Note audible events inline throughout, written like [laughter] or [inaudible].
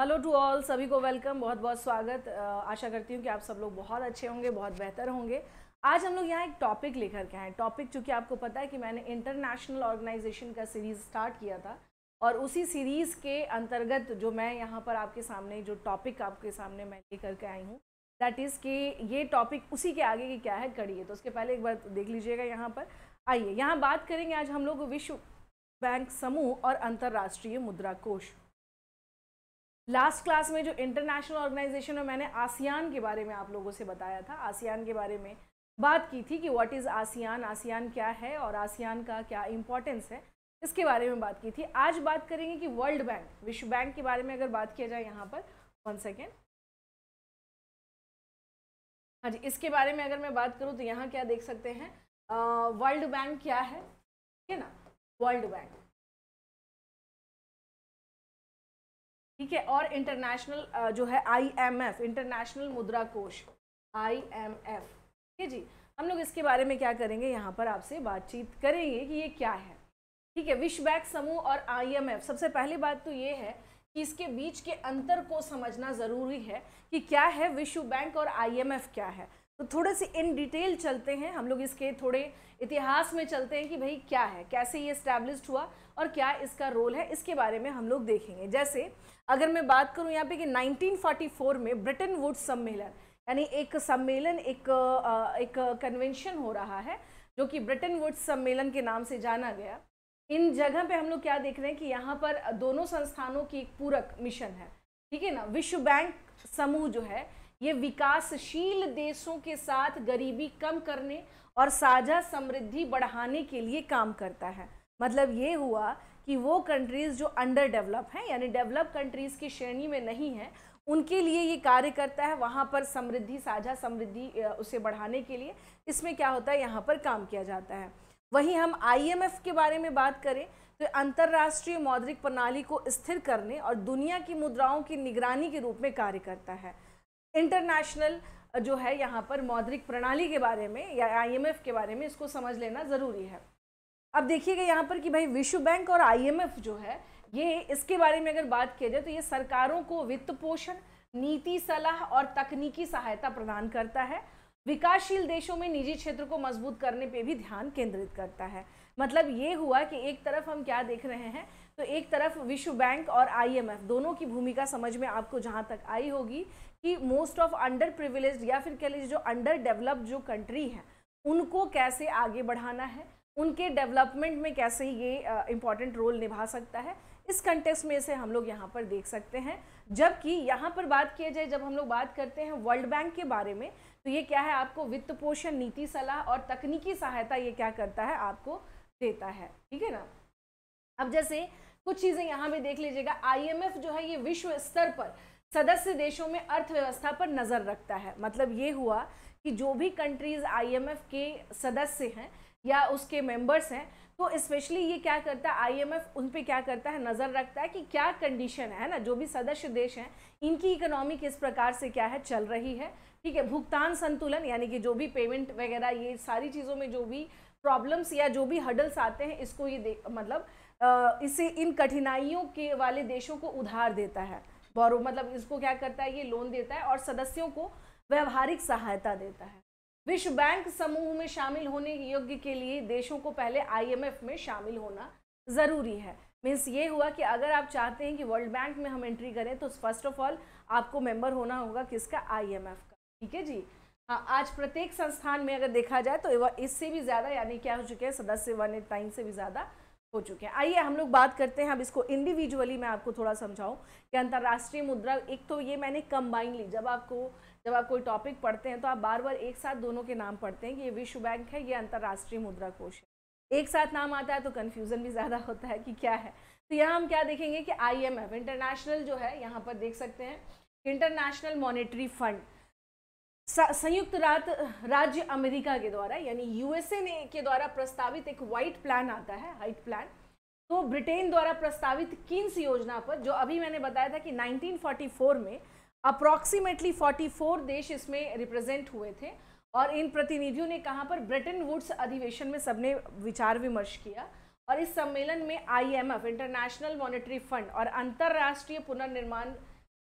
hello to all सभी को welcome बहुत बहुत स्वागत आशा करती हूँ कि आप सब लोग बहुत अच्छे होंगे बहुत बेहतर होंगे आज हम लोग यहाँ एक टॉपिक लेकर के आए टॉपिक चूँकि आपको पता है कि मैंने इंटरनेशनल ऑर्गेनाइजेशन का सीरीज़ स्टार्ट किया था और उसी सीरीज़ के अंतर्गत जो मैं यहाँ पर आपके सामने जो टॉपिक आपके सामने मैं लेकर के आई हूँ दैट इज़ कि ये टॉपिक उसी के आगे की क्या है कड़ी है तो उसके पहले एक बार देख लीजिएगा यहाँ पर आइए यहाँ बात करेंगे आज हम लोग विश्व बैंक समूह और अंतर्राष्ट्रीय मुद्रा कोष लास्ट क्लास में जो इंटरनेशनल ऑर्गेनाइजेशन है मैंने आसियान के बारे में आप लोगों से बताया था आसियान के बारे में बात की थी कि व्हाट इज़ आसियान आसियान क्या है और आसियान का क्या इम्पोर्टेंस है इसके बारे में बात की थी आज बात करेंगे कि वर्ल्ड बैंक विश्व बैंक के बारे में अगर बात किया जाए यहाँ पर वन सेकेंड हाँ जी इसके बारे में अगर मैं बात करूँ तो यहाँ क्या देख सकते हैं वर्ल्ड बैंक क्या है ठीक है ना वर्ल्ड बैंक ठीक है और इंटरनेशनल जो है आईएमएफ इंटरनेशनल मुद्रा कोष आईएमएफ ठीक है जी हम लोग इसके बारे में क्या करेंगे यहाँ पर आपसे बातचीत करेंगे कि ये क्या है ठीक है विश्व बैंक समूह और आईएमएफ सबसे पहली बात तो ये है कि इसके बीच के अंतर को समझना ज़रूरी है कि क्या है विश्व बैंक और आईएमएफ क्या है तो थोड़े से इन डिटेल चलते हैं हम लोग इसके थोड़े इतिहास में चलते हैं कि भाई क्या है कैसे ये इस्टेब्लिश हुआ और क्या इसका रोल है इसके बारे में हम लोग देखेंगे जैसे अगर मैं बात करूँ यहाँ पे कि 1944 में ब्रिटेन वुड सम्मेलन यानी एक सम्मेलन एक एक कन्वेंशन हो रहा है जो कि ब्रिटेन वुड सम्मेलन के नाम से जाना गया इन जगह पे हम लोग क्या देख रहे हैं कि यहाँ पर दोनों संस्थानों की एक पूरक मिशन है ठीक है ना विश्व बैंक समूह जो है ये विकासशील देशों के साथ गरीबी कम करने और साझा समृद्धि बढ़ाने के लिए काम करता है मतलब ये हुआ कि वो कंट्रीज़ जो अंडर डेवलप हैं यानी डेवलप कंट्रीज़ की श्रेणी में नहीं हैं उनके लिए ये कार्य करता है वहाँ पर समृद्धि साझा समृद्धि उसे बढ़ाने के लिए इसमें क्या होता है यहाँ पर काम किया जाता है वहीं हम आईएमएफ के बारे में बात करें तो अंतर्राष्ट्रीय मौद्रिक प्रणाली को स्थिर करने और दुनिया की मुद्राओं की निगरानी के रूप में कार्य करता है इंटरनेशनल जो है यहाँ पर मौद्रिक प्रणाली के बारे में या आईएमएफ के बारे में इसको समझ लेना ज़रूरी है अब देखिएगा यहाँ पर कि भाई विश्व बैंक और आईएमएफ जो है ये इसके बारे में अगर बात किया जाए तो ये सरकारों को वित्त पोषण नीति सलाह और तकनीकी सहायता प्रदान करता है विकासशील देशों में निजी क्षेत्र को मजबूत करने पे भी ध्यान केंद्रित करता है मतलब ये हुआ कि एक तरफ हम क्या देख रहे हैं तो एक तरफ विश्व बैंक और आईएमएफ दोनों की भूमिका समझ में आपको जहाँ तक आई होगी कि मोस्ट ऑफ अंडर प्रिविलेज या फिर कह लीजिए जो अंडर डेवलप्ड जो कंट्री है उनको कैसे आगे बढ़ाना है उनके डेवलपमेंट में कैसे ये इम्पॉर्टेंट रोल निभा सकता है इस कंटेक्स्ट में इसे हम लोग यहाँ पर देख सकते हैं जबकि यहाँ पर बात किया जाए जब हम लोग बात करते हैं वर्ल्ड बैंक के बारे में तो ये क्या है आपको वित्त पोषण नीति सलाह और तकनीकी सहायता ये क्या करता है आपको देता है ठीक है ना अब जैसे कुछ चीज़ें यहाँ भी देख लीजिएगा आईएमएफ जो है ये विश्व स्तर पर सदस्य देशों में अर्थव्यवस्था पर नज़र रखता है मतलब ये हुआ कि जो भी कंट्रीज़ आईएमएफ के सदस्य हैं या उसके मेंबर्स हैं तो स्पेशली ये क्या करता है आईएमएफ उन पे क्या करता है नज़र रखता है कि क्या कंडीशन है ना जो भी सदस्य देश हैं इनकी इकोनॉमी किस प्रकार से क्या है चल रही है ठीक है भुगतान संतुलन यानी कि जो भी पेमेंट वगैरह ये सारी चीज़ों में जो भी प्रॉब्लम्स या जो भी हडल्स आते हैं इसको ये दे मतलब इसे इन कठिनाइयों के वाले देशों को उधार देता है बोरो मतलब इसको क्या करता है ये लोन देता है और सदस्यों को व्यवहारिक सहायता देता है विश्व बैंक समूह में शामिल होने योग्य के लिए देशों को पहले आईएमएफ में शामिल होना ज़रूरी है मीन्स ये हुआ कि अगर आप चाहते हैं कि वर्ल्ड बैंक में हम एंट्री करें तो फर्स्ट ऑफ ऑल आपको मेंबर होना होगा किसका आईएमएफ का ठीक है जी हाँ आज प्रत्येक संस्थान में अगर देखा जाए तो इससे भी ज़्यादा यानी क्या हो चुके हैं सदस्य वन एट नाइन से भी ज़्यादा हो चुके हैं आइए हम लोग बात करते हैं अब इसको इंडिविजुअली मैं आपको थोड़ा समझाऊं कि अंतर्राष्ट्रीय मुद्रा एक तो ये मैंने कंबाइनली जब आपको जब आप कोई टॉपिक पढ़ते हैं तो आप बार बार एक साथ दोनों के नाम पढ़ते हैं कि ये विश्व बैंक है ये अंतर्राष्ट्रीय मुद्रा कोष है एक साथ नाम आता है तो कन्फ्यूज़न भी ज़्यादा होता है कि क्या है तो यहाँ हम क्या देखेंगे कि आई इंटरनेशनल जो है यहाँ पर देख सकते हैं इंटरनेशनल मॉनिटरी फंड संयुक्त रात राज्य अमेरिका के द्वारा यानी यूएसए ने के द्वारा प्रस्तावित एक वाइट प्लान आता है हाइट प्लान तो ब्रिटेन द्वारा प्रस्तावित किन्स योजना पर जो अभी मैंने बताया था कि 1944 में अप्रॉक्सीमेटली 44 देश इसमें रिप्रेजेंट हुए थे और इन प्रतिनिधियों ने कहा पर ब्रिटेन वुड्स अधिवेशन में सबने विचार विमर्श किया और इस सम्मेलन में आईएमएफ इंटरनेशनल मॉनेटरी फंड और अंतर्राष्ट्रीय पुनर्निर्माण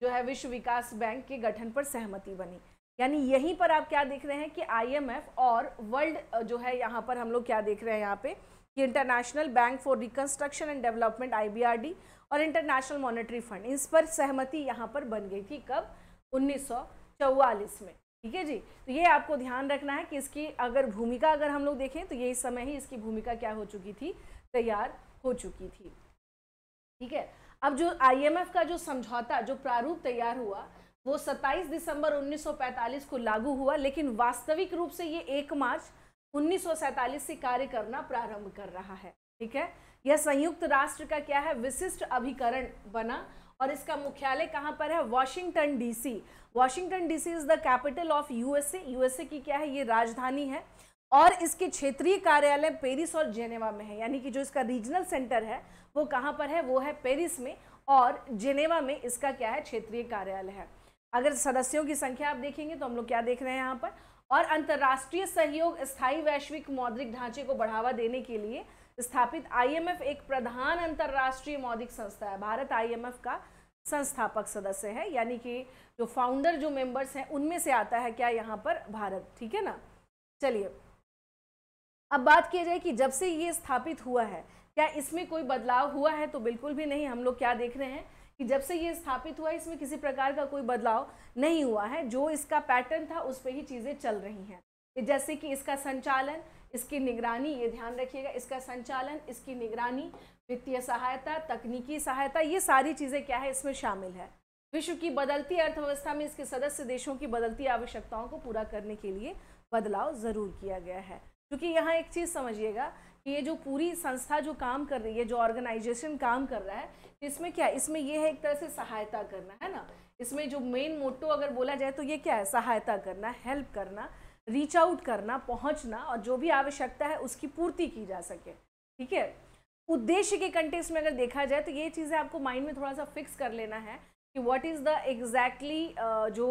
जो है विश्व विकास बैंक के गठन पर सहमति बनी यानी यहीं पर आप क्या देख रहे हैं कि आईएमएफ और वर्ल्ड जो है यहाँ पर हम लोग क्या देख रहे हैं यहाँ पे कि international bank for reconstruction and development IBRD और इंटरनेशनल मॉनेटरी फंड इस पर सहमति यहाँ पर बन गई थी कब उन्नीस में ठीक है जी तो ये आपको ध्यान रखना है कि इसकी अगर भूमिका अगर हम लोग देखें तो यही समय ही इसकी भूमिका क्या हो चुकी थी तैयार हो चुकी थी ठीक है अब जो आईएमएफ का जो समझौता जो प्रारूप तैयार हुआ वो 27 दिसंबर 1945 को लागू हुआ लेकिन वास्तविक रूप से ये एक मार्च उन्नीस से कार्य करना प्रारंभ कर रहा है ठीक है यह संयुक्त राष्ट्र का क्या है विशिष्ट अभिकरण बना और इसका मुख्यालय कहाँ पर है Washington DC Washington DC is the capital of USA USA की क्या है ये राजधानी है और इसके क्षेत्रीय कार्यालय पेरिस और जेनेवा में है यानी कि जो इसका रीजनल सेंटर है वो कहाँ पर है वो है पेरिस में और जेनेवा में इसका क्या है क्षेत्रीय कार्यालय है अगर सदस्यों की संख्या आप देखेंगे तो हम लोग क्या देख रहे हैं यहाँ पर और अंतर्राष्ट्रीय सहयोग स्थायी वैश्विक मौद्रिक ढांचे को बढ़ावा देने के लिए स्थापित आईएमएफ एक प्रधान अंतर्राष्ट्रीय मौद्रिक संस्था है भारत आईएमएफ का संस्थापक सदस्य है यानी कि जो फाउंडर जो मेंबर्स हैं उनमें से आता है क्या यहाँ पर भारत ठीक है ना चलिए अब बात की जाए कि जब से ये स्थापित हुआ है क्या इसमें कोई बदलाव हुआ है तो बिल्कुल भी नहीं हम लोग क्या देख रहे हैं जब से ये स्थापित हुआ इसमें किसी प्रकार का कोई बदलाव नहीं हुआ है जो इसका पैटर्न था उस पर ही चीज़ें चल रही हैं जैसे कि इसका संचालन इसकी निगरानी ये ध्यान रखिएगा इसका संचालन इसकी निगरानी वित्तीय सहायता तकनीकी सहायता ये सारी चीज़ें क्या है इसमें शामिल है विश्व की बदलती अर्थव्यवस्था में इसके सदस्य देशों की बदलती आवश्यकताओं को पूरा करने के लिए बदलाव ज़रूर किया गया है क्योंकि यहाँ एक चीज़ समझिएगा ये जो पूरी संस्था जो काम कर रही है जो ऑर्गेनाइजेशन काम कर रहा है इसमें क्या इसमें ये है एक तरह से सहायता करना है ना इसमें जो मेन मोटो अगर बोला जाए तो ये क्या है सहायता करना हेल्प करना रीच आउट करना पहुंचना और जो भी आवश्यकता है उसकी पूर्ति की जा सके ठीक है उद्देश्य के कंटेक्स में अगर देखा जाए तो ये चीज़ें आपको माइंड में थोड़ा सा फिक्स कर लेना है कि वॉट इज़ द एग्जैक्टली जो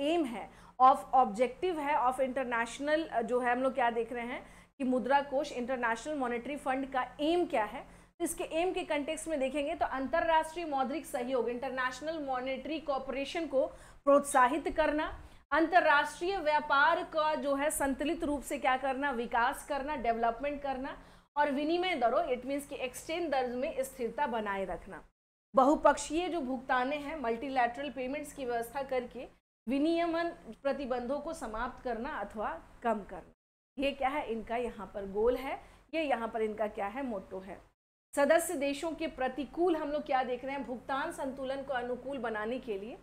एम uh, है ऑफ ऑब्जेक्टिव है ऑफ इंटरनेशनल uh, जो है हम लोग क्या देख रहे हैं कि मुद्रा कोष इंटरनेशनल मॉनेटरी फंड का एम क्या है तो इसके एम के कंटेक्स में देखेंगे तो अंतर्राष्ट्रीय मौद्रिक सहयोग इंटरनेशनल मॉनेटरी कॉपोरेशन को प्रोत्साहित करना अंतर्राष्ट्रीय व्यापार का जो है संतुलित रूप से क्या करना विकास करना डेवलपमेंट करना और विनिमय दरों इट मीन्स कि एक्सचेंज दर में स्थिरता बनाए रखना बहुपक्षीय जो भुगताने हैं मल्टीलैटरल पेमेंट्स की व्यवस्था करके विनियमन प्रतिबंधों को समाप्त करना अथवा कम करना ये क्या है इनका यहाँ पर गोल है ये यहाँ पर इनका क्या है मोटो है सदस्य देशों के प्रतिकूल हम लोग क्या देख रहे हैं भुगतान संतुलन को अनुकूल बनाने के लिए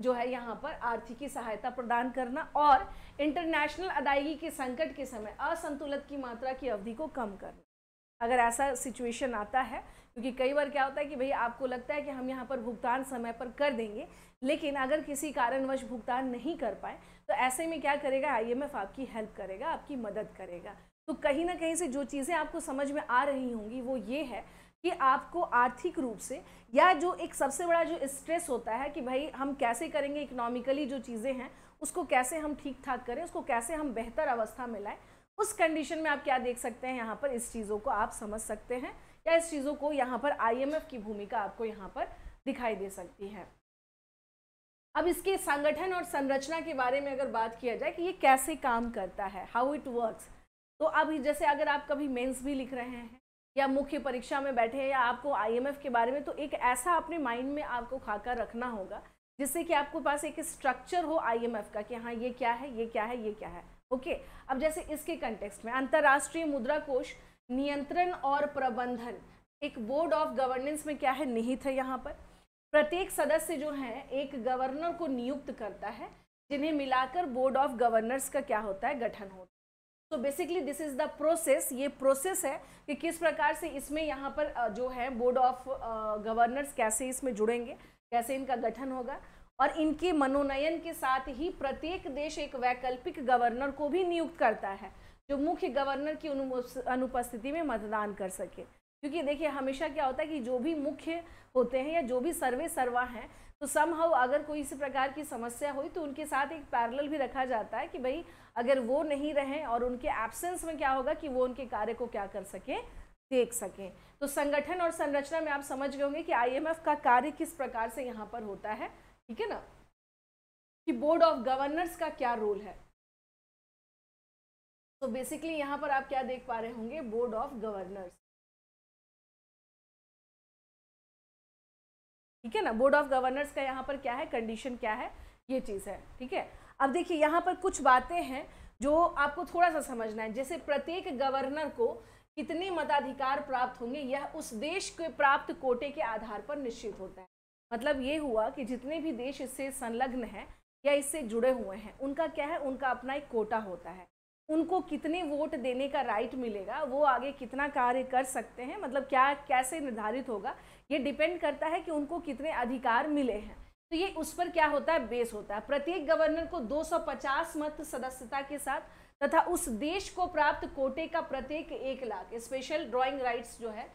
जो है यहाँ पर आर्थिकी सहायता प्रदान करना और इंटरनेशनल अदायगी के संकट के समय असंतुलित की मात्रा की अवधि को कम करना अगर ऐसा सिचुएशन आता है क्योंकि कई बार क्या होता है कि भाई आपको लगता है कि हम यहाँ पर भुगतान समय पर कर देंगे लेकिन अगर किसी कारणवश भुगतान नहीं कर पाए तो ऐसे में क्या करेगा आई एम एफ आपकी हेल्प करेगा आपकी मदद करेगा तो कहीं ना कहीं से जो चीज़ें आपको समझ में आ रही होंगी वो ये है कि आपको आर्थिक रूप से या जो एक सबसे बड़ा जो स्ट्रेस होता है कि भाई हम कैसे करेंगे इकोनॉमिकली जो चीज़ें हैं उसको कैसे हम ठीक ठाक करें उसको कैसे हम बेहतर अवस्था में लाएँ उस कंडीशन में आप क्या देख सकते हैं यहाँ पर इस चीज़ों को आप समझ सकते हैं या इस चीज़ों को यहाँ पर आईएमएफ की भूमिका आपको यहाँ पर दिखाई दे सकती है अब इसके संगठन और संरचना के बारे में अगर बात किया जाए कि ये कैसे काम करता है हाउ इट वर्क्स तो अब जैसे अगर आप कभी मेंस भी लिख रहे हैं या मुख्य परीक्षा में बैठे हैं या आपको आईएमएफ के बारे में तो एक ऐसा अपने माइंड में आपको खाकर रखना होगा जिससे कि आपको पास एक स्ट्रक्चर हो आईएमएफ का कि हाँ ये क्या है ये क्या है ये क्या है ओके अब जैसे इसके कंटेक्स्ट में अंतर्राष्ट्रीय मुद्रा कोष नियंत्रण और प्रबंधन एक बोर्ड ऑफ गवर्नेंस में क्या है निहित है यहाँ पर प्रत्येक सदस्य जो है एक गवर्नर को नियुक्त करता है जिन्हें मिलाकर बोर्ड ऑफ गवर्नर्स का क्या होता है गठन होता है तो basically this is the process ये प्रोसेस है कि किस प्रकार से इसमें यहाँ पर जो है बोर्ड ऑफ गवर्नर्स कैसे इसमें जुड़ेंगे कैसे इनका गठन होगा और इनके मनोनयन के साथ ही प्रत्येक देश एक वैकल्पिक गवर्नर को भी नियुक्त करता है जो मुख्य गवर्नर की अनुपस्थिति में मतदान कर सके क्योंकि देखिए हमेशा क्या होता है कि जो भी मुख्य होते हैं या जो भी सर्वे सर्वा हैं तो सम हाउ अगर कोई इसी प्रकार की समस्या हुई तो उनके साथ एक पैरल भी रखा जाता है कि भाई अगर वो नहीं रहें और उनके एब्सेंस में क्या होगा कि वो उनके कार्य को क्या कर सकें देख सकें तो संगठन और संरचना में आप समझ गए होंगे कि आईएमएफ का कार्य किस प्रकार से यहाँ पर होता है ठीक है ना कि बोर्ड ऑफ गवर्नर्स का क्या रोल है तो बेसिकली यहाँ पर आप क्या देख पा रहे होंगे बोर्ड ऑफ गवर्नर्स ठीक है ना बोर्ड ऑफ गवर्नर्स का यहाँ पर क्या है कंडीशन क्या है ये चीज़ है ठीक है अब देखिए यहाँ पर कुछ बातें हैं जो आपको थोड़ा सा समझना है जैसे प्रत्येक गवर्नर को कितने मताधिकार प्राप्त होंगे यह उस देश के प्राप्त कोटे के आधार पर निश्चित होता है मतलब ये हुआ कि जितने भी देश इससे संलग्न हैं या इससे जुड़े हुए हैं उनका क्या है उनका अपना एक कोटा होता है उनको कितने वोट देने का राइट मिलेगा वो आगे कितना कार्य कर सकते हैं मतलब क्या कैसे निर्धारित होगा ये डिपेंड करता है कि उनको कितने अधिकार मिले हैं तो ये उस पर क्या होता है बेस होता है प्रत्येक गवर्नर को 250 मत सदस्यता के साथ तथा उस देश को प्राप्त कोटे का प्रत्येक एक लाख स्पेशल ड्राइंग राइट्स जो है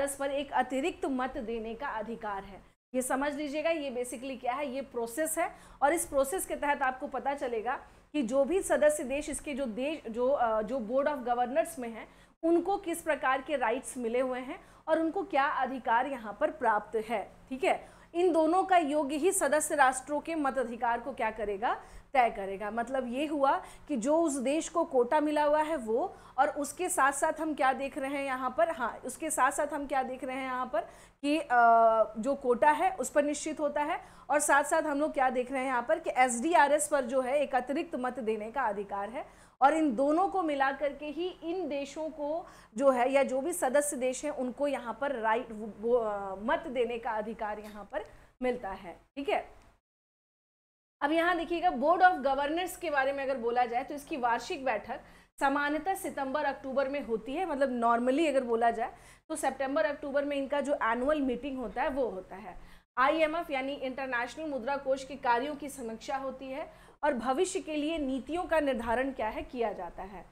एस पर एक अतिरिक्त मत देने का अधिकार है ये समझ लीजिएगा ये बेसिकली क्या है ये प्रोसेस है और इस प्रोसेस के तहत आपको पता चलेगा कि जो भी सदस्य देश इसके जो देश जो जो बोर्ड ऑफ गवर्नर्स में हैं उनको किस प्रकार के राइट्स मिले हुए हैं और उनको क्या अधिकार यहाँ पर प्राप्त है ठीक है इन दोनों का योग्य ही सदस्य राष्ट्रों के मताधिकार को क्या करेगा तय करेगा मतलब ये हुआ कि जो उस देश को कोटा मिला हुआ है वो और उसके साथ साथ हम क्या देख रहे हैं यहाँ पर हाँ उसके साथ साथ हम क्या देख रहे हैं यहाँ पर कि जो कोटा है उस पर निश्चित होता है और साथ साथ हम लोग क्या देख रहे हैं यहाँ पर कि एस पर जो है एक अतिरिक्त मत देने का अधिकार है और इन दोनों को मिला करके ही इन देशों को जो है या जो भी सदस्य देश हैं उनको यहाँ पर राइट मत देने का अधिकार यहाँ पर मिलता है ठीक है अब यहाँ देखिएगा बोर्ड ऑफ गवर्नर्स के बारे में अगर बोला जाए तो इसकी वार्षिक बैठक सामान्यतः सितंबर अक्टूबर में होती है मतलब नॉर्मली अगर बोला जाए तो सितंबर अक्टूबर में इनका जो एनुअल मीटिंग होता है वो होता है आईएमएफ यानी इंटरनेशनल मुद्रा कोष के कार्यों की समीक्षा होती है और भविष्य के लिए नीतियों का निर्धारण क्या है किया जाता है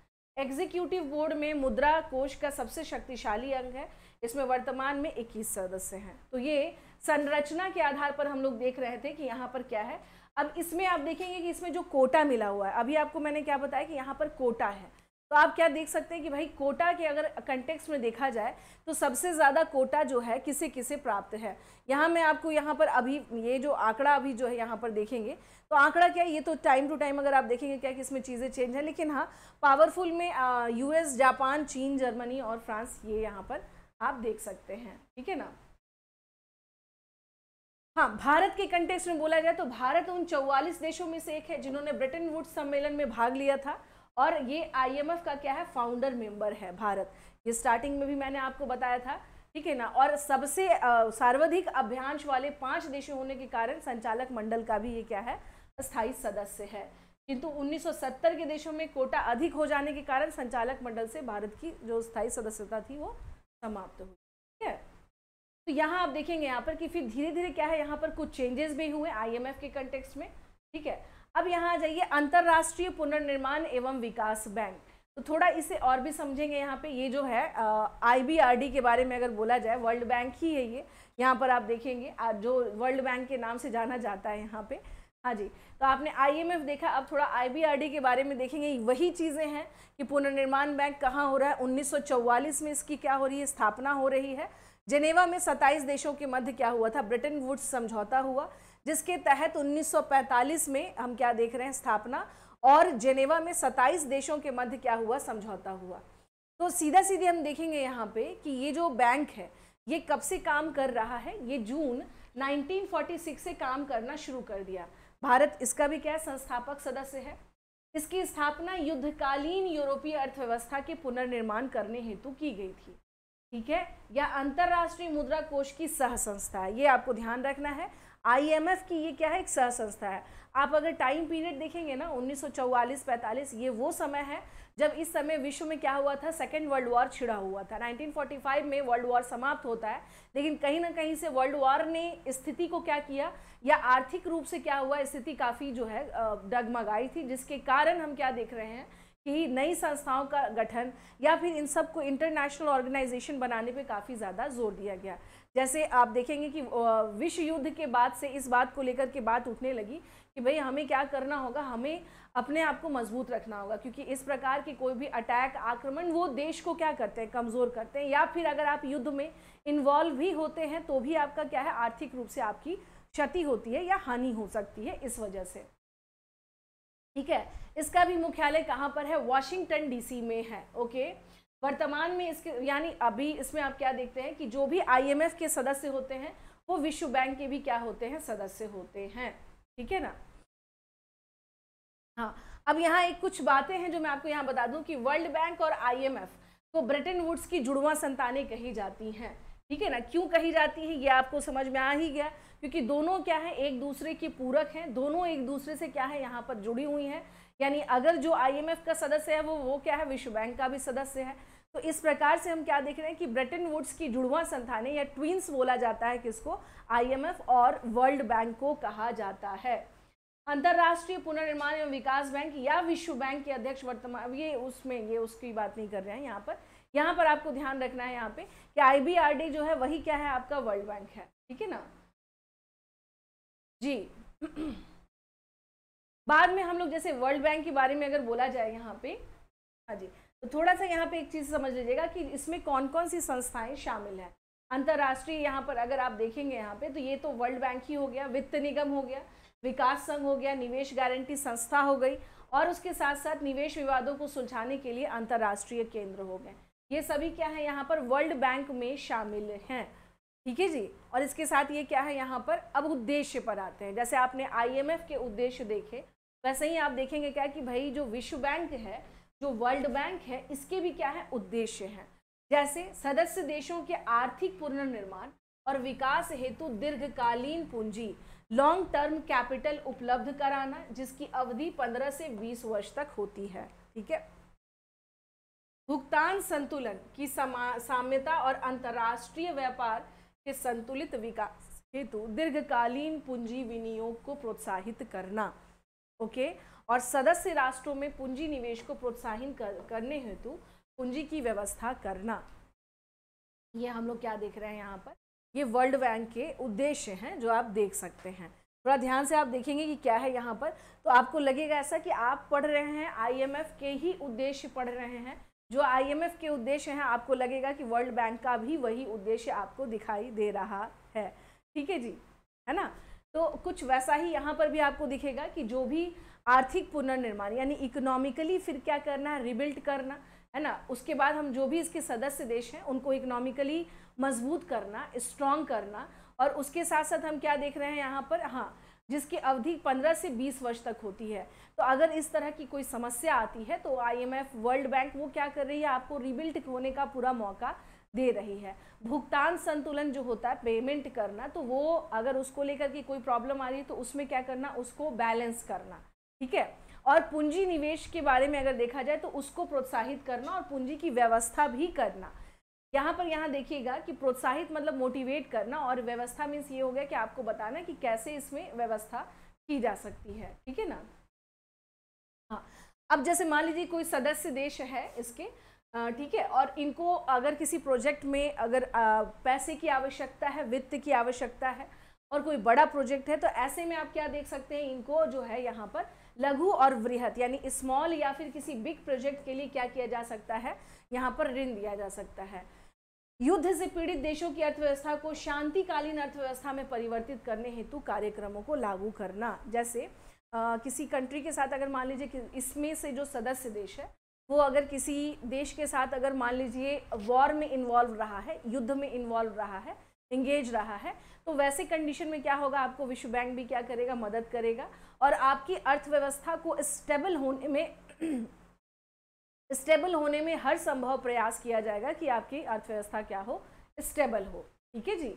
एग्जीक्यूटिव बोर्ड में मुद्रा कोष का सबसे शक्तिशाली अंग है इसमें वर्तमान में 21 सदस्य हैं तो ये संरचना के आधार पर हम लोग देख रहे थे कि यहाँ पर क्या है अब इसमें आप देखेंगे कि इसमें जो कोटा मिला हुआ है अभी आपको मैंने क्या बताया कि यहाँ पर कोटा है तो आप क्या देख सकते हैं कि भाई कोटा के अगर कंटेक्स्ट में देखा जाए तो सबसे ज़्यादा कोटा जो है किसे किसे प्राप्त है यहाँ मैं आपको यहाँ पर अभी ये जो आंकड़ा अभी जो है यहाँ पर देखेंगे तो आंकड़ा क्या है ये तो टाइम टू टाइम अगर आप देखेंगे क्या कि इसमें चीज़ें चेंज हैं लेकिन हाँ पावरफुल में यूएस जापान चीन जर्मनी और फ्रांस ये यहाँ पर आप देख सकते हैं ठीक है ना हाँ भारत के कंटेक्स में बोला जाए तो भारत उन 44 देशों में से एक है जिन्होंने ब्रिटेन वुड सम्मेलन में भाग लिया था और ये आईएमएफ का क्या है फाउंडर मेंबर है भारत ये स्टार्टिंग में भी मैंने आपको बताया था ठीक है ना और सबसे सर्वाधिक अभ्यांश वाले पांच देशों होने के कारण संचालक मंडल का भी ये क्या है स्थायी सदस्य है किंतु 1970 के देशों में कोटा अधिक हो जाने के कारण संचालक मंडल से भारत की जो स्थायी सदस्यता थी वो समाप्त हुई तो यहाँ आप देखेंगे यहाँ पर कि फिर धीरे धीरे क्या है यहाँ पर कुछ चेंजेस भी हुए आईएमएफ के कंटेक्स्ट में ठीक है अब यहाँ आ जाइए अंतर्राष्ट्रीय पुनर्निर्माण एवं विकास बैंक तो थोड़ा इसे और भी समझेंगे यहाँ पे ये जो है आईबीआरडी के बारे में अगर बोला जाए वर्ल्ड बैंक ही है ये यहाँ पर आप देखेंगे जो वर्ल्ड बैंक के नाम से जाना जाता है यहाँ पे हाँ जी तो आपने आईएमएफ देखा अब थोड़ा आईबीआरडी के बारे में देखेंगे वही चीज़ें हैं कि पुनर्निर्माण बैंक कहाँ हो रहा है 1944 में इसकी क्या हो रही है स्थापना हो रही है जेनेवा में 27 देशों के मध्य क्या हुआ था ब्रिटेन वुड्स समझौता हुआ जिसके तहत 1945 में हम क्या देख रहे हैं स्थापना और जेनेवा में 27 देशों के मध्य क्या हुआ समझौता हुआ तो सीधा सीधे हम देखेंगे यहाँ पे कि ये जो बैंक है ये कब से काम कर रहा है ये जून 1946 से काम करना शुरू कर दिया भारत इसका भी क्या संस्थापक सदस्य है इसकी स्थापना युद्धकालीन यूरोपीय अर्थव्यवस्था के पुनर्निर्माण करने हेतु की गई थी ठीक है या अंतर्राष्ट्रीय मुद्रा कोष की सह संस्था है ये आपको ध्यान रखना है आईएमएफ की ये क्या है एक सह संस्था है आप अगर टाइम पीरियड देखेंगे ना 1944 45 ये वो समय है जब इस समय विश्व में क्या हुआ था सेकेंड वर्ल्ड वॉर छिड़ा हुआ था 1945 में वर्ल्ड वॉर समाप्त होता है लेकिन कहीं ना कहीं से वर्ल्ड वॉर ने स्थिति को क्या किया या आर्थिक रूप से क्या हुआ स्थिति काफ़ी जो है डगमगाई थी जिसके कारण हम क्या देख रहे हैं कि नई संस्थाओं का गठन या फिर इन सब को इंटरनेशनल ऑर्गेनाइजेशन बनाने पे काफ़ी ज़्यादा जोर दिया गया जैसे आप देखेंगे कि विश्व युद्ध के बाद से इस बात को लेकर के बात उठने लगी कि भाई हमें क्या करना होगा हमें अपने आप को मजबूत रखना होगा क्योंकि इस प्रकार के कोई भी अटैक आक्रमण वो देश को क्या करते हैं कमज़ोर करते हैं या फिर अगर आप युद्ध में इन्वॉल्व भी होते हैं तो भी आपका क्या है आर्थिक रूप से आपकी क्षति होती है या हानि हो सकती है इस वजह से ठीक है इसका भी मुख्यालय कहाँ पर है वाशिंगटन डीसी में है ओके वर्तमान में इसके यानी अभी इसमें आप क्या देखते हैं कि जो भी आईएमएफ के सदस्य होते हैं वो विश्व बैंक के भी क्या होते हैं सदस्य होते हैं ठीक है ना हाँ अब यहाँ एक कुछ बातें हैं जो मैं आपको यहाँ बता दूं कि वर्ल्ड बैंक और आईएमएफ को ब्रिटेन वुड्स की जुड़वा संतानें कही जाती हैं ठीक है ना क्यों कही जाती है ये आपको समझ में आ ही गया क्योंकि दोनों क्या है एक दूसरे की पूरक हैं दोनों एक दूसरे से क्या है यहाँ पर जुड़ी हुई हैं यानी अगर जो आईएमएफ का सदस्य है वो वो क्या है विश्व बैंक का भी सदस्य है तो इस प्रकार से हम क्या देख रहे हैं कि ब्रिटेन वुड्स की जुड़वा संथाने या ट्विंस बोला जाता है किसको आईएमएफ और वर्ल्ड बैंक को कहा जाता है अंतर्राष्ट्रीय पुनर्निर्माण एवं विकास बैंक या विश्व बैंक के अध्यक्ष वर्तमान ये उसमें ये उसकी बात नहीं कर रहे हैं यहाँ पर यहाँ पर आपको ध्यान रखना है यहाँ पे कि आईबीआरडी जो है वही क्या है आपका वर्ल्ड बैंक है ठीक है ना जी [clears throat] बाद में हम लोग जैसे वर्ल्ड बैंक के बारे में अगर बोला जाए यहाँ पे हाँ जी तो थोड़ा सा यहाँ पे एक चीज़ समझ लीजिएगा कि इसमें कौन कौन सी संस्थाएं शामिल हैं अंतर्राष्ट्रीय यहाँ पर अगर आप देखेंगे यहाँ पे तो ये तो वर्ल्ड बैंक ही हो गया वित्त निगम हो गया विकास संघ हो गया निवेश गारंटी संस्था हो गई और उसके साथ साथ निवेश विवादों को सुलझाने के लिए अंतर्राष्ट्रीय केंद्र हो गए ये सभी क्या है यहाँ पर वर्ल्ड बैंक में शामिल हैं ठीक है जी और इसके साथ ये क्या है यहाँ पर अब उद्देश्य पर आते हैं जैसे आपने आईएमएफ के उद्देश्य देखे वैसे ही आप देखेंगे क्या कि भाई जो विश्व बैंक है जो वर्ल्ड बैंक है इसके भी क्या है उद्देश्य हैं जैसे सदस्य देशों के आर्थिक पुनर्निर्माण और विकास हेतु दीर्घकालीन पूंजी लॉन्ग टर्म कैपिटल उपलब्ध कराना जिसकी अवधि 15 से 20 वर्ष तक होती है ठीक है भुगतान संतुलन की साम्यता और अंतर्राष्ट्रीय व्यापार के संतुलित विकास हेतु दीर्घकालीन पूंजी विनियोग को प्रोत्साहित करना ओके और सदस्य राष्ट्रों में पूंजी निवेश को प्रोत्साहित कर, करने हेतु पूंजी की व्यवस्था करना ये हम लोग क्या देख रहे हैं यहाँ पर ये वर्ल्ड बैंक के उद्देश्य हैं जो आप देख सकते हैं थोड़ा ध्यान से आप देखेंगे कि क्या है यहाँ पर तो आपको लगेगा ऐसा कि आप पढ़ रहे हैं आईएमएफ के ही उद्देश्य पढ़ रहे हैं जो आईएमएफ के उद्देश्य हैं आपको लगेगा कि वर्ल्ड बैंक का भी वही उद्देश्य आपको दिखाई दे रहा है ठीक है जी है ना तो कुछ वैसा ही यहाँ पर भी आपको दिखेगा कि जो भी आर्थिक पुनर्निर्माण यानी इकोनॉमिकली फिर क्या करना है रिबिल्ट करना है ना उसके बाद हम जो भी इसके सदस्य देश हैं उनको इकोनॉमिकली मजबूत करना स्ट्रॉन्ग करना और उसके साथ साथ हम क्या देख रहे हैं यहाँ पर हाँ जिसकी अवधि 15 से 20 वर्ष तक होती है तो अगर इस तरह की कोई समस्या आती है तो आईएमएफ वर्ल्ड बैंक वो क्या कर रही है आपको रिबिल्ट होने का पूरा मौका दे रही है भुगतान संतुलन जो होता है पेमेंट करना तो वो अगर उसको लेकर के कोई प्रॉब्लम आ रही है तो उसमें क्या करना उसको बैलेंस करना ठीक है और पूंजी निवेश के बारे में अगर देखा जाए तो उसको प्रोत्साहित करना और पूंजी की व्यवस्था भी करना यहाँ पर यहाँ देखिएगा कि प्रोत्साहित मतलब मोटिवेट करना और व्यवस्था मीन्स ये हो गया कि आपको बताना कि कैसे इसमें व्यवस्था की जा सकती है ठीक है ना हाँ अब जैसे मान लीजिए कोई सदस्य देश है इसके ठीक है और इनको अगर किसी प्रोजेक्ट में अगर पैसे की आवश्यकता है वित्त की आवश्यकता है और कोई बड़ा प्रोजेक्ट है तो ऐसे में आप क्या देख सकते हैं इनको जो है यहाँ पर लघु और वृहत यानी स्मॉल या फिर किसी बिग प्रोजेक्ट के लिए क्या किया जा सकता है यहाँ पर ऋण दिया जा सकता है युद्ध से पीड़ित देशों की अर्थव्यवस्था को शांतिकालीन अर्थव्यवस्था में परिवर्तित करने हेतु कार्यक्रमों को लागू करना जैसे आ, किसी कंट्री के साथ अगर मान लीजिए कि इसमें से जो सदस्य देश है वो अगर किसी देश के साथ अगर मान लीजिए वॉर में इन्वॉल्व रहा है युद्ध में इन्वॉल्व रहा है इंगेज रहा है तो वैसे कंडीशन में क्या होगा आपको विश्व बैंक भी क्या करेगा मदद करेगा और आपकी अर्थव्यवस्था को स्टेबल होने में [clears throat] स्टेबल होने में हर संभव प्रयास किया जाएगा कि आपकी अर्थव्यवस्था क्या हो स्टेबल हो ठीक है जी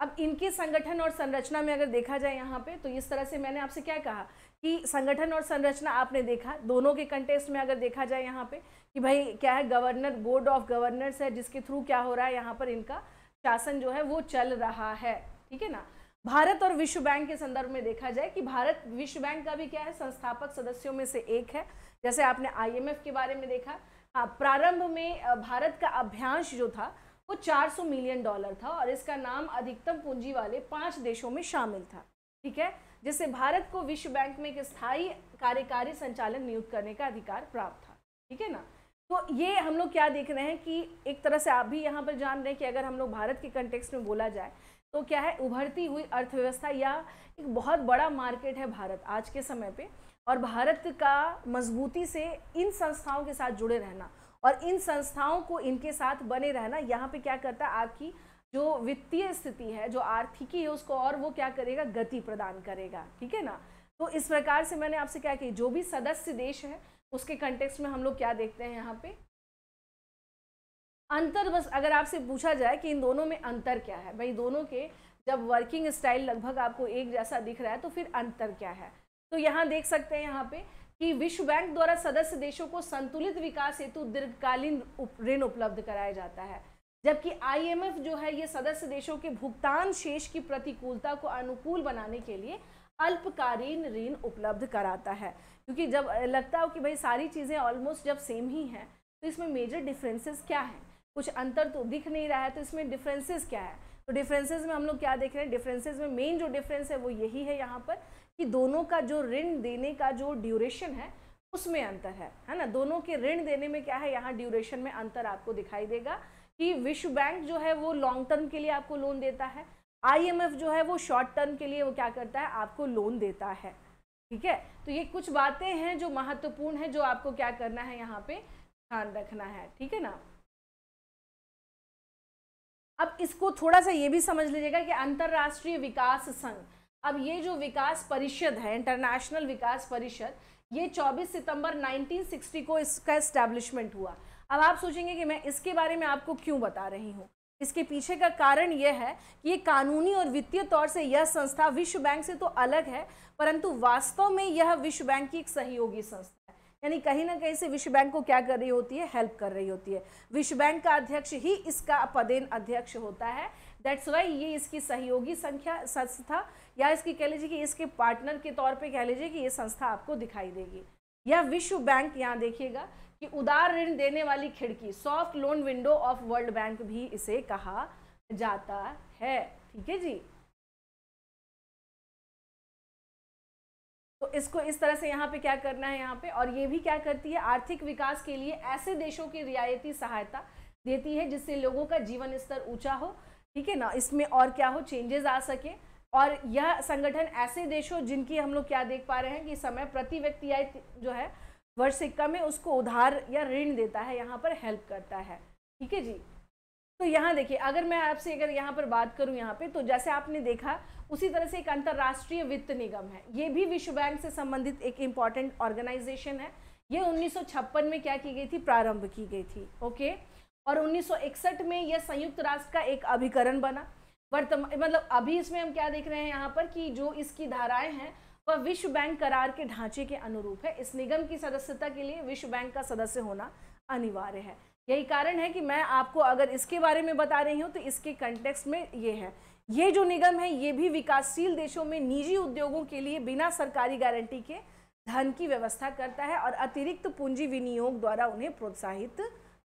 अब इनके संगठन और संरचना में अगर देखा जाए यहाँ पे तो इस तरह से मैंने आपसे क्या कहा कि संगठन और संरचना आपने देखा दोनों के कंटेस्ट में अगर देखा जाए यहाँ पे कि भाई क्या है गवर्नर बोर्ड ऑफ गवर्नर्स है जिसके थ्रू क्या हो रहा है यहाँ पर इनका शासन जो है वो चल रहा है ठीक है ना भारत और विश्व बैंक के संदर्भ में देखा जाए कि भारत विश्व बैंक का भी क्या है संस्थापक सदस्यों में से एक है जैसे आपने आईएमएफ के बारे में देखा हाँ प्रारंभ में भारत का अभ्यांश जो था वो 400 मिलियन डॉलर था और इसका नाम अधिकतम पूंजी वाले पांच देशों में शामिल था ठीक है जिससे भारत को विश्व बैंक में एक स्थायी कार्यकारी संचालन नियुक्त करने का अधिकार प्राप्त था ठीक है ना तो ये हम लोग क्या देख रहे हैं कि एक तरह से आप भी यहाँ पर जान रहे हैं कि अगर हम लोग भारत के कंटेक्स में बोला जाए तो क्या है उभरती हुई अर्थव्यवस्था या एक बहुत बड़ा मार्केट है भारत आज के समय पे और भारत का मजबूती से इन संस्थाओं के साथ जुड़े रहना और इन संस्थाओं को इनके साथ बने रहना यहाँ पे क्या करता है आपकी जो वित्तीय स्थिति है जो आर्थिकी है उसको और वो क्या करेगा गति प्रदान करेगा ठीक है ना तो इस प्रकार से मैंने आपसे क्या कही जो भी सदस्य देश है उसके कंटेक्स में हम लोग क्या देखते हैं यहाँ पे अंतर बस अगर आपसे पूछा जाए कि इन दोनों में अंतर क्या है भाई दोनों के जब वर्किंग स्टाइल लगभग आपको एक जैसा दिख रहा है तो फिर अंतर क्या है तो यहाँ देख सकते हैं यहाँ पे कि विश्व बैंक द्वारा सदस्य देशों को संतुलित विकास हेतु दीर्घकालीन ऋण उपलब्ध कराया जाता है जबकि आईएमएफ जो है ये सदस्य देशों के भुगतान शेष की प्रतिकूलता को अनुकूल बनाने के लिए अल्पकालीन ऋण उपलब्ध कराता है क्योंकि जब लगता हो कि भाई सारी चीज़ें ऑलमोस्ट जब सेम ही हैं तो इसमें मेजर डिफ्रेंसेस क्या हैं कुछ अंतर तो दिख नहीं रहा है तो इसमें डिफरेंसेस क्या है तो डिफरेंसेस में हम लोग क्या देख रहे हैं डिफरेंसेस में मेन जो डिफरेंस है वो यही है यहाँ पर कि दोनों का जो ऋण देने का जो ड्यूरेशन है उसमें अंतर है है ना दोनों के ऋण देने में क्या है यहाँ ड्यूरेशन में अंतर आपको दिखाई देगा कि विश्व बैंक जो है वो लॉन्ग टर्म के लिए आपको लोन देता है आईएमएफ जो है वो शॉर्ट टर्म के लिए वो क्या करता है आपको लोन देता है ठीक है तो ये कुछ बातें हैं जो महत्वपूर्ण है जो आपको क्या करना है यहाँ पे ध्यान रखना है ठीक है ना अब इसको थोड़ा सा ये भी समझ लीजिएगा कि अंतर्राष्ट्रीय विकास संघ अब ये जो विकास परिषद है इंटरनेशनल विकास परिषद ये 24 सितंबर 1960 को इसका इस्टेब्लिशमेंट हुआ अब आप सोचेंगे कि मैं इसके बारे में आपको क्यों बता रही हूँ इसके पीछे का कारण यह है कि ये कानूनी और वित्तीय तौर से यह संस्था विश्व बैंक से तो अलग है परंतु वास्तव में यह विश्व बैंक की एक सहयोगी संस्था यानी कहीं ना कहीं से विश्व बैंक को क्या कर रही होती है हेल्प कर रही होती है विश्व बैंक का अध्यक्ष ही इसका पदेन अध्यक्ष होता है दैट्स वाई ये इसकी सहयोगी संख्या संस्था या इसकी कह लीजिए कि इसके पार्टनर के तौर पे कह लीजिए कि ये संस्था आपको दिखाई देगी यह विश्व बैंक यहाँ देखिएगा कि उदार ऋण देने वाली खिड़की soft loan window of world bank भी इसे कहा जाता है ठीक है जी तो इसको इस तरह से यहाँ पे क्या करना है यहाँ पे और ये भी क्या करती है आर्थिक विकास के लिए ऐसे देशों की रियायती सहायता देती है जिससे लोगों का जीवन स्तर ऊंचा हो ठीक है ना इसमें और क्या हो चेंजेस आ सके और यह संगठन ऐसे देशों जिनकी हम लोग क्या देख पा रहे हैं कि समय प्रति व्यक्ति आय जो है वर्ष से में उसको उधार या ऋण देता है यहाँ पर हेल्प करता है ठीक है जी तो यहाँ देखिए अगर मैं आपसे अगर यहाँ पर बात करूँ यहाँ पे तो जैसे आपने देखा उसी तरह से एक अंतर्राष्ट्रीय वित्त निगम है ये भी विश्व बैंक से संबंधित एक इम्पॉर्टेंट ऑर्गेनाइजेशन है ये 1956 में क्या की गई थी प्रारंभ की गई थी ओके और 1961 में यह संयुक्त राष्ट्र का एक अभिकरण बना वर्तमान मतलब अभी इसमें हम क्या देख रहे हैं यहाँ पर कि जो इसकी धाराएं हैं वह विश्व बैंक करार के ढांचे के अनुरूप है इस निगम की सदस्यता के लिए विश्व बैंक का सदस्य होना अनिवार्य है यही कारण है कि मैं आपको अगर इसके बारे में बता रही हूँ तो इसके कंटेक्स्ट में ये है ये जो निगम है ये भी विकासशील देशों में निजी उद्योगों के लिए बिना सरकारी गारंटी के धन की व्यवस्था करता है और अतिरिक्त पूंजी विनियोग द्वारा उन्हें प्रोत्साहित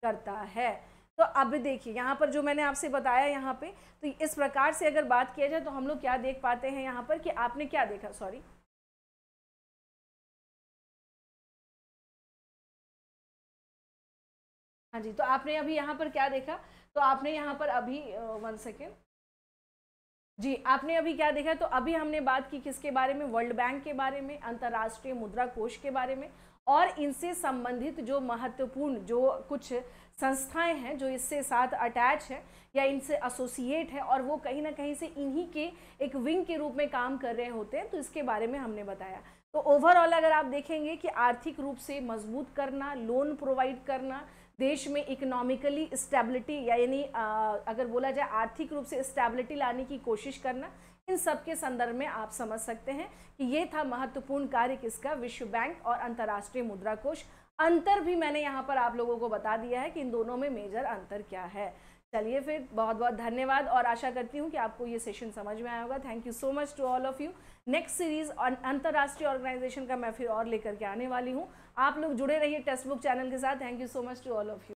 करता है तो अब देखिए यहाँ पर जो मैंने आपसे बताया यहाँ पे तो इस प्रकार से अगर बात किया जाए तो हम लोग क्या देख पाते हैं यहाँ पर कि आपने क्या देखा सॉरी हाँ जी तो आपने अभी यहाँ पर क्या देखा तो आपने यहाँ पर अभी वन सेकेंड जी आपने अभी क्या देखा तो अभी हमने बात की किसके बारे में वर्ल्ड बैंक के बारे में अंतर्राष्ट्रीय मुद्रा कोष के बारे में और इनसे संबंधित जो महत्वपूर्ण जो कुछ संस्थाएं हैं जो इससे साथ अटैच है या इनसे एसोसिएट है और वो कहीं ना कहीं से इन्हीं के एक विंग के रूप में काम कर रहे होते हैं तो इसके बारे में हमने बताया तो ओवरऑल अगर आप देखेंगे कि आर्थिक रूप से मजबूत करना लोन प्रोवाइड करना देश में इकोनॉमिकली स्टेबिलिटी यानी अगर बोला जाए आर्थिक रूप से स्टेबिलिटी लाने की कोशिश करना इन सब के संदर्भ में आप समझ सकते हैं कि ये था महत्वपूर्ण कार्य किसका विश्व बैंक और अंतर्राष्ट्रीय मुद्रा कोष अंतर भी मैंने यहाँ पर आप लोगों को बता दिया है कि इन दोनों में मेजर अंतर क्या है चलिए फिर बहुत बहुत धन्यवाद और आशा करती हूँ कि आपको ये सेशन समझ में आया होगा thank you so much to all of you next series अंतर्राष्ट्रीय ऑर्गेनाइजेशन का मैं फिर और लेकर के आने वाली हूँ आप लोग जुड़े रहिए टेक्स्ट बुक चैनल के साथ thank you so much to all of you